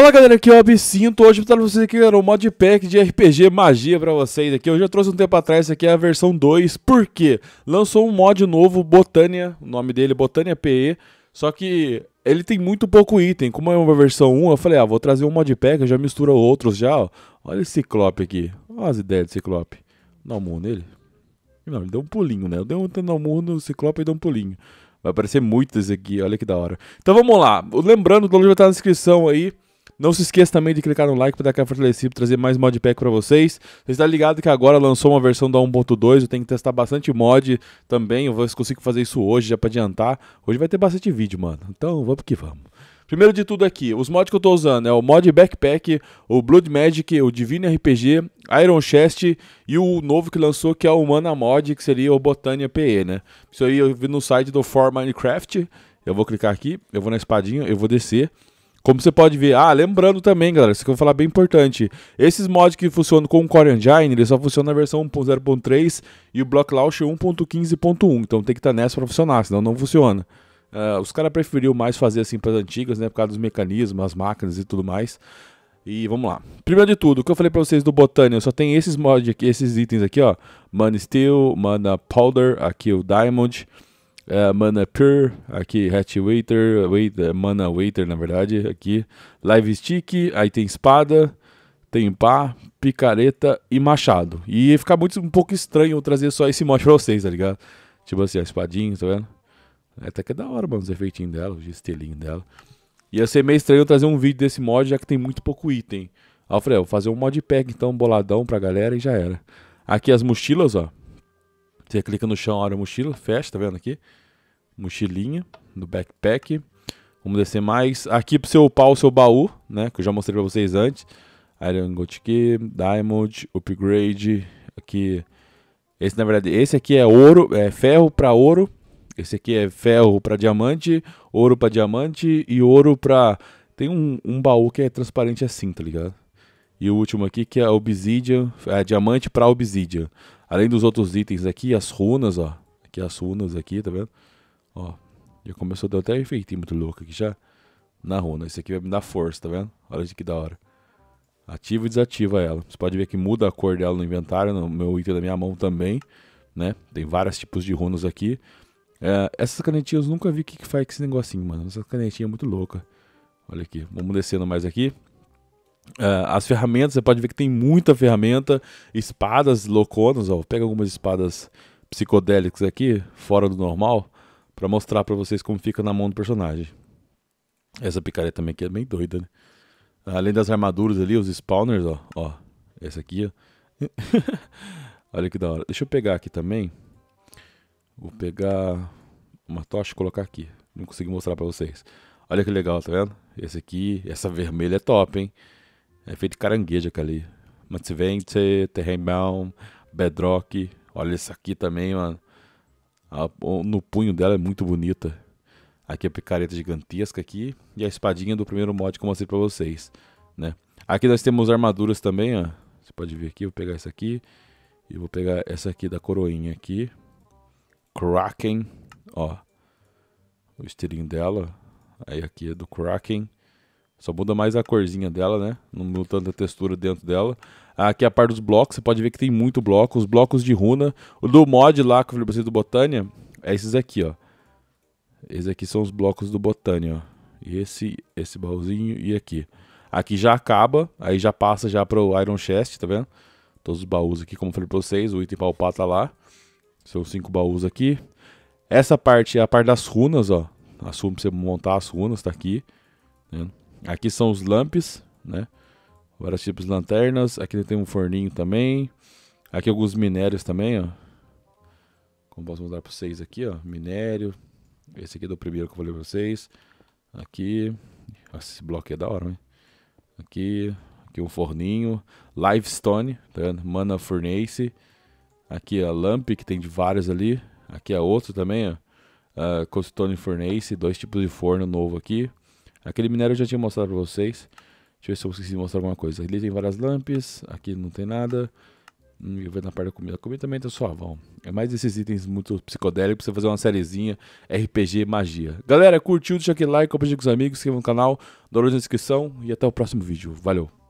Fala galera, aqui é o Absinto, hoje eu vou vocês aqui galera, um modpack de RPG magia pra vocês aqui, eu já trouxe um tempo atrás, isso aqui é a versão 2, Porque Lançou um mod novo, Botânia, o nome dele é Botânia PE, só que ele tem muito pouco item, como é uma versão 1, eu falei, ah, vou trazer um modpack, já mistura outros já, ó. olha esse ciclope aqui, olha as ideias de ciclope, dá um murro nele, não, ele deu um pulinho né, eu dei um, deu um murro no ciclope e deu um pulinho. Vai aparecer muitas aqui, olha que da hora. Então vamos lá. Lembrando, o download vai estar na descrição aí. Não se esqueça também de clicar no like para dar aquela fortalecida, trazer mais modpack para vocês. Você está ligado que agora lançou uma versão da 1.2, eu tenho que testar bastante mod também. Eu vou consigo fazer isso hoje, já para adiantar. Hoje vai ter bastante vídeo, mano. Então vamos que vamos. Primeiro de tudo aqui, os mods que eu estou usando é o mod Backpack, o Blood Magic, o Divine RPG, Iron Chest e o novo que lançou que é o Humana Mod, que seria o Botânia PE, né? Isso aí eu vi no site do For Minecraft. Eu vou clicar aqui, eu vou na espadinha, eu vou descer. Como você pode ver, ah, lembrando também, galera, isso que eu vou falar bem importante. Esses mods que funcionam com o Core Engine, eles só funcionam na versão 1.0.3 e o Block Launch 1.15.1, então tem que estar tá nessa para funcionar, senão não funciona. Uh, os caras preferiram mais fazer assim para as antigas, né, por causa dos mecanismos, as máquinas e tudo mais. E vamos lá. Primeiro de tudo, o que eu falei pra vocês do Botânia, só tem esses mods aqui, esses itens aqui, ó. Mana Steel, Mana Powder, aqui o Diamond é, Mana Pure, aqui Hatch Waiter, Waiter, é, Mana Waiter, na verdade, aqui. Live Stick, aí tem espada, tem pá, picareta e machado. E ia ficar muito, um pouco estranho eu trazer só esse mod pra vocês, tá ligado? Tipo assim, a espadinha, tá vendo? É, até que é da hora, mano, os efeitinhos dela, os estelinhos dela. Ia ser meio estranho eu trazer um vídeo desse mod, já que tem muito pouco item. Alfredo, ah, vou fazer um mod pack então, boladão pra galera e já era. Aqui as mochilas, ó. Você clica no chão, abre a mochila, fecha, tá vendo aqui? Mochilinha do backpack. Vamos descer mais. Aqui pro você upar o seu baú, né? Que eu já mostrei para vocês antes. Iron Gold Key, Diamond, Upgrade. Aqui. Esse, na verdade, esse aqui é ouro, é ferro para ouro. Esse aqui é ferro para diamante, ouro para diamante e ouro para... Tem um, um baú que é transparente assim, tá ligado? E o último aqui que é obsidian, é, diamante para obsidian. Além dos outros itens aqui, as runas, ó. Aqui as runas aqui, tá vendo? Ó, já começou, a dar até um efeito muito louco aqui já. Na runa, isso aqui vai me dar força, tá vendo? Olha que da hora. Ativa e desativa ela. Você pode ver que muda a cor dela no inventário, no meu item da minha mão também, né? Tem vários tipos de runas aqui. É, essas canetinhas eu nunca vi o que, que faz com esse negocinho, mano. Essa canetinha é muito louca. Olha aqui, vamos descendo mais aqui. Uh, as ferramentas, você pode ver que tem muita ferramenta, espadas louconas, ó, pega algumas espadas psicodélicas aqui, fora do normal, para mostrar para vocês como fica na mão do personagem. Essa picareta também aqui é bem doida, né? Além das armaduras ali, os spawners, ó, ó essa aqui, ó. Olha que da hora. Deixa eu pegar aqui também. Vou pegar uma tocha e colocar aqui. Não consegui mostrar para vocês. Olha que legal, tá vendo? Esse aqui, essa vermelha é top, hein? É feito de caranguejo aquele. Mantivente, terremão, bedrock. Olha isso aqui também, mano. no punho dela é muito bonita. Aqui a é picareta gigantesca aqui. E a espadinha do primeiro mod que eu mostrei pra vocês, né? Aqui nós temos armaduras também, ó. Você pode ver aqui, vou pegar essa aqui. E vou pegar essa aqui da coroinha aqui. Kraken, ó. O estilinho dela. Aí aqui é do Kraken. Só muda mais a corzinha dela, né? Não muda tanta textura dentro dela. Ah, aqui é a parte dos blocos, você pode ver que tem muito bloco. Os blocos de runa. O do mod lá que eu falei pra vocês do Botânia é esses aqui, ó. Esses aqui são os blocos do Botânia, ó. E esse, esse baúzinho e aqui. Aqui já acaba, aí já passa já pro Iron Chest, tá vendo? Todos os baús aqui, como eu falei pra vocês, o item palpá tá lá. São cinco baús aqui. Essa parte é a parte das runas, ó. Assume pra você montar as runas, tá aqui. Tá vendo? Aqui são os lamps, né? Vários tipos de lanternas. Aqui tem um forninho também. Aqui alguns minérios também, ó. Como posso mostrar para vocês aqui, ó. Minério. Esse aqui é do primeiro que eu falei para vocês. Aqui. Nossa, esse bloco é da hora, hein? Aqui. Aqui um forninho. Livestone, tá vendo? Mana Furnace. Aqui a Lamp, que tem de vários ali. Aqui é outro também, ó. Uh, Costone Furnace, dois tipos de forno novo aqui. Aquele minério eu já tinha mostrado pra vocês. Deixa eu ver se eu consegui mostrar alguma coisa. Ali tem várias lamps, aqui não tem nada. Hum, eu vou na parte da comida. A comida também tá suavão. É mais desses itens muito psicodélicos pra você fazer uma sériezinha RPG magia. Galera, curtiu? Deixa aquele like, compartilha com os amigos, inscreva no canal, download na descrição e até o próximo vídeo. Valeu!